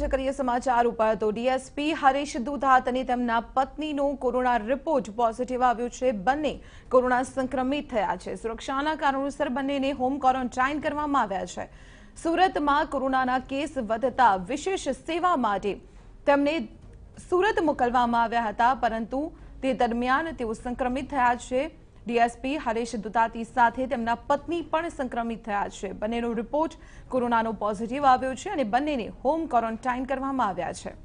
જે કરીયા સમાચાર ઉપાય તો ડીએસપી હરીશ દુધાતને તેમના પત્નીનો કોરોના રિપોર્ટ પોઝિટિવ આવ્યો છે બને કોરોના સંક્રમિત થયા છે સુરક્ષાના કારણોસર બંનેને હોમ ક્વોરન્ટાઇન કરવામાં આવ્યા છે સુરતમાં કોરોનાના કેસ વધતા વિશેષ સેવા માટે તેમણે સુરત મુકલવામાં આવ્યા હતા પરંતુ તે દરમિયાન તેઓ સંક્રમિત થયા છે ડીએસપી હરેશ દુતાતી સાથે તેમના પત્ની પણ સંક્રમિત થયા છે બંનેનો રિપોર્ટ કોરોનાનો પોઝિટિવ આવ્યો છે અને બંનેને હોમ ક્વોરન્ટાઇન કરવામાં આવ્યા છે